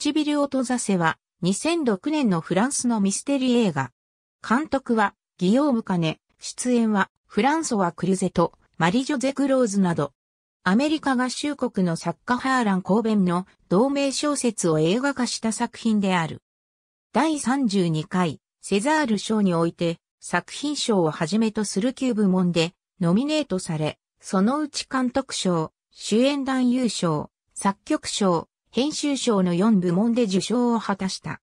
唇を閉ざせは、2006年のフランスのミステリー映画。監督は、ギオームカネ、出演は、フランソワ・クルゼと、マリジョゼ・クローズなど、アメリカ合衆国の作家ハーラン・コーベンの同名小説を映画化した作品である。第32回、セザール賞において、作品賞をはじめとする9部門で、ノミネートされ、そのうち監督賞、主演男優賞、作曲賞、編集賞の4部門で受賞を果たした。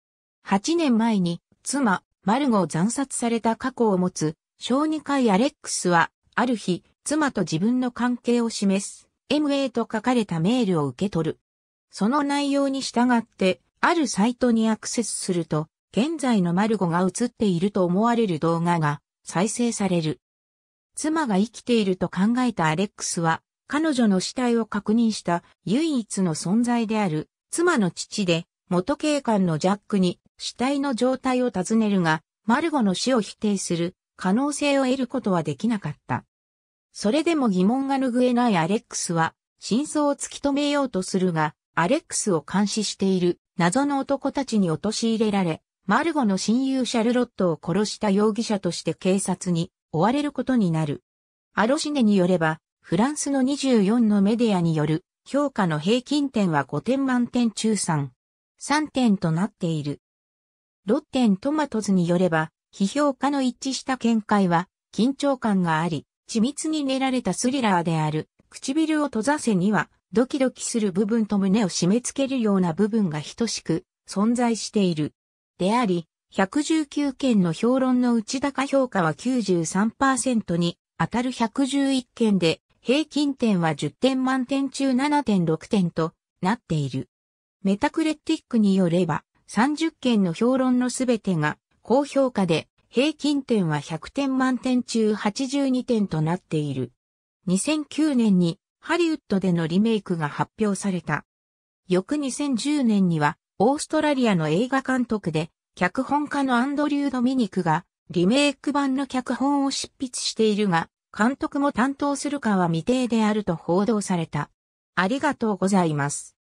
8年前に、妻、マルゴを惨殺された過去を持つ、小児科医アレックスは、ある日、妻と自分の関係を示す、MA と書かれたメールを受け取る。その内容に従って、あるサイトにアクセスすると、現在のマルゴが映っていると思われる動画が再生される。妻が生きていると考えたアレックスは、彼女の死体を確認した唯一の存在である妻の父で元警官のジャックに死体の状態を尋ねるが、マルゴの死を否定する可能性を得ることはできなかった。それでも疑問が拭えないアレックスは真相を突き止めようとするが、アレックスを監視している謎の男たちに陥れられ、マルゴの親友シャルロットを殺した容疑者として警察に追われることになる。アロシネによれば、フランスの24のメディアによる評価の平均点は5点満点中3。3点となっている。ロッテントマトズによれば、批評家の一致した見解は、緊張感があり、緻密に練られたスリラーである、唇を閉ざせには、ドキドキする部分と胸を締め付けるような部分が等しく存在している。であり、119件の評論の内高評価は93%に当たる111件で、平均点は10点満点中7.6点となっている。メタクレティックによれば、30件の評論のすべてが高評価で、平均点は100点満点中82点となっている。2009年にハリウッドでのリメイクが発表された。翌2010年には、オーストラリアの映画監督で、脚本家のアンドリュー・ドミニクが、リメイク版の脚本を執筆しているが、監督も担当するかは未定であると報道された。ありがとうございます。